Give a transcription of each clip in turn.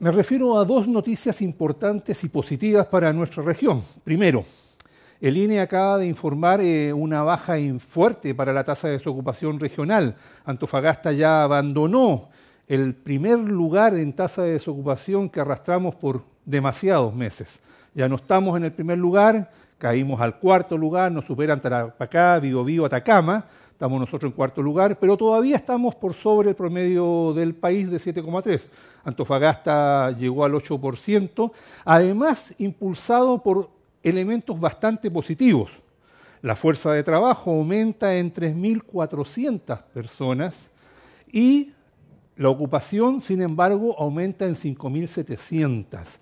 Me refiero a dos noticias importantes y positivas para nuestra región. Primero, el INE acaba de informar eh, una baja fuerte para la tasa de desocupación regional. Antofagasta ya abandonó el primer lugar en tasa de desocupación que arrastramos por demasiados meses. Ya no estamos en el primer lugar, caímos al cuarto lugar, nos superan Tarapacá, Biobío, Atacama, Estamos nosotros en cuarto lugar, pero todavía estamos por sobre el promedio del país de 7,3. Antofagasta llegó al 8%, además impulsado por elementos bastante positivos. La fuerza de trabajo aumenta en 3.400 personas y la ocupación, sin embargo, aumenta en 5.700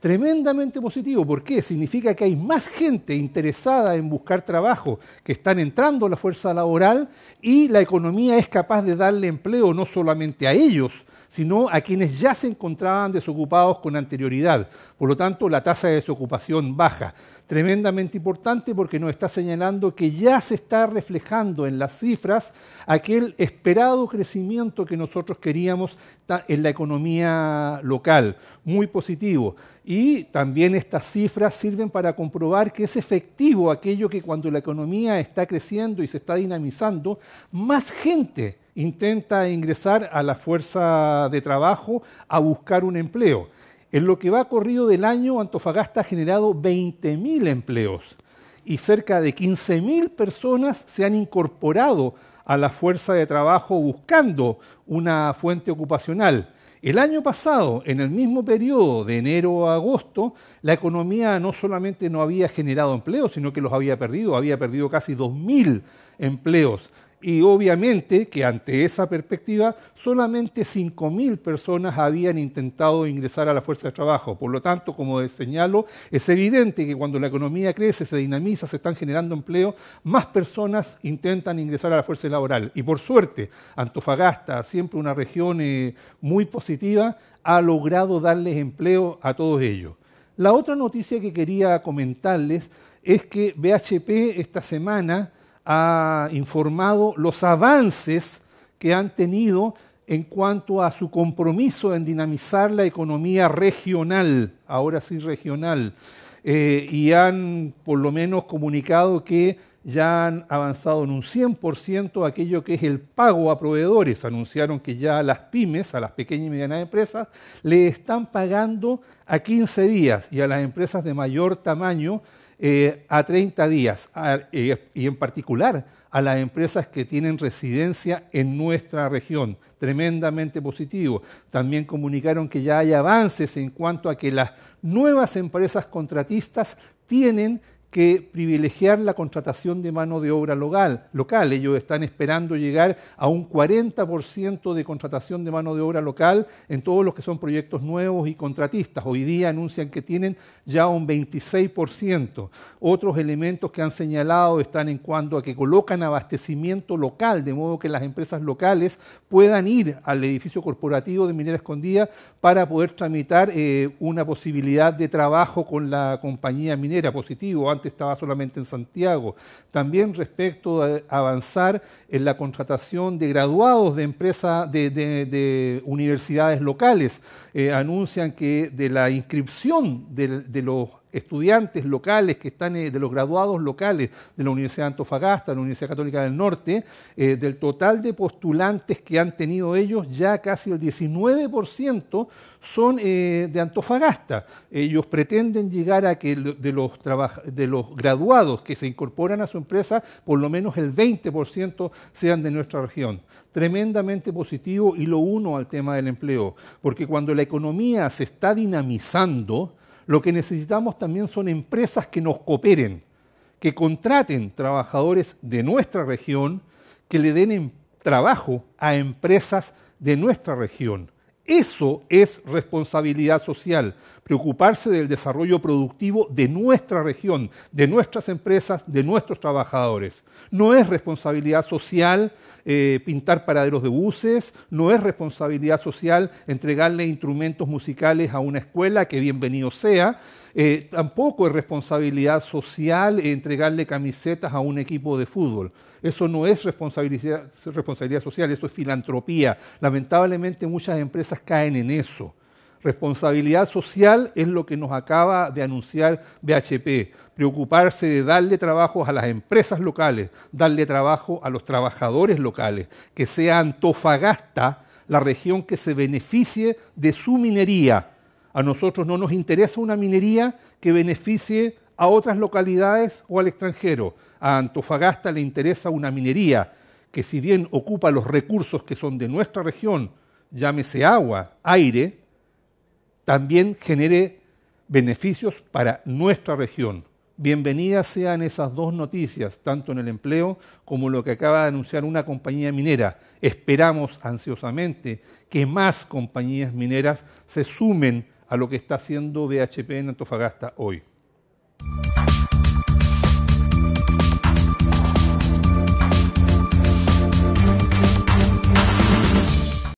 tremendamente positivo. ¿Por qué? Significa que hay más gente interesada en buscar trabajo, que están entrando a la fuerza laboral y la economía es capaz de darle empleo no solamente a ellos, sino a quienes ya se encontraban desocupados con anterioridad. Por lo tanto, la tasa de desocupación baja tremendamente importante porque nos está señalando que ya se está reflejando en las cifras aquel esperado crecimiento que nosotros queríamos en la economía local, muy positivo. Y también estas cifras sirven para comprobar que es efectivo aquello que cuando la economía está creciendo y se está dinamizando, más gente intenta ingresar a la fuerza de trabajo a buscar un empleo. En lo que va corrido del año, Antofagasta ha generado 20.000 empleos y cerca de 15.000 personas se han incorporado a la fuerza de trabajo buscando una fuente ocupacional. El año pasado, en el mismo periodo de enero a agosto, la economía no solamente no había generado empleos, sino que los había perdido, había perdido casi 2.000 empleos y obviamente que ante esa perspectiva solamente 5.000 personas habían intentado ingresar a la fuerza de trabajo. Por lo tanto, como señalo, es evidente que cuando la economía crece, se dinamiza, se están generando empleo, más personas intentan ingresar a la fuerza laboral. Y por suerte, Antofagasta, siempre una región eh, muy positiva, ha logrado darles empleo a todos ellos. La otra noticia que quería comentarles es que BHP esta semana ha informado los avances que han tenido en cuanto a su compromiso en dinamizar la economía regional, ahora sí regional, eh, y han por lo menos comunicado que ya han avanzado en un 100% aquello que es el pago a proveedores. Anunciaron que ya a las pymes, a las pequeñas y medianas empresas, le están pagando a 15 días y a las empresas de mayor tamaño eh, a 30 días, eh, y en particular a las empresas que tienen residencia en nuestra región. Tremendamente positivo. También comunicaron que ya hay avances en cuanto a que las nuevas empresas contratistas tienen que privilegiar la contratación de mano de obra local. local. Ellos están esperando llegar a un 40% de contratación de mano de obra local en todos los que son proyectos nuevos y contratistas. Hoy día anuncian que tienen ya un 26%. Otros elementos que han señalado están en cuanto a que colocan abastecimiento local, de modo que las empresas locales puedan ir al edificio corporativo de Minera Escondida para poder tramitar eh, una posibilidad de trabajo con la compañía minera positivo estaba solamente en Santiago. También respecto a avanzar en la contratación de graduados de empresas, de, universidades locales. Eh, anuncian que de la inscripción de los estudiantes locales que están eh, de los graduados locales de la Universidad de Antofagasta, la Universidad Católica del Norte, eh, del total de postulantes que han tenido ellos, ya casi el 19% son eh, de Antofagasta. Ellos pretenden llegar a que de los, de los graduados que se incorporan a su empresa, por lo menos el 20% sean de nuestra región tremendamente positivo y lo uno al tema del empleo, porque cuando la economía se está dinamizando, lo que necesitamos también son empresas que nos cooperen, que contraten trabajadores de nuestra región, que le den em-, trabajo a empresas de nuestra región. Eso es responsabilidad social, preocuparse del desarrollo productivo de nuestra región, de nuestras empresas, de nuestros trabajadores. No es responsabilidad social eh, pintar paraderos de buses, no es responsabilidad social entregarle instrumentos musicales a una escuela, que bienvenido sea, eh, tampoco es responsabilidad social entregarle camisetas a un equipo de fútbol. Eso no es responsabilidad, responsabilidad social, eso es filantropía. Lamentablemente muchas empresas caen en eso. Responsabilidad social es lo que nos acaba de anunciar BHP. Preocuparse de darle trabajo a las empresas locales, darle trabajo a los trabajadores locales, que sea Antofagasta la región que se beneficie de su minería a nosotros no nos interesa una minería que beneficie a otras localidades o al extranjero. A Antofagasta le interesa una minería que si bien ocupa los recursos que son de nuestra región, llámese agua, aire, también genere beneficios para nuestra región. Bienvenidas sean esas dos noticias, tanto en el empleo como lo que acaba de anunciar una compañía minera. Esperamos ansiosamente que más compañías mineras se sumen a lo que está haciendo BHP en Antofagasta hoy.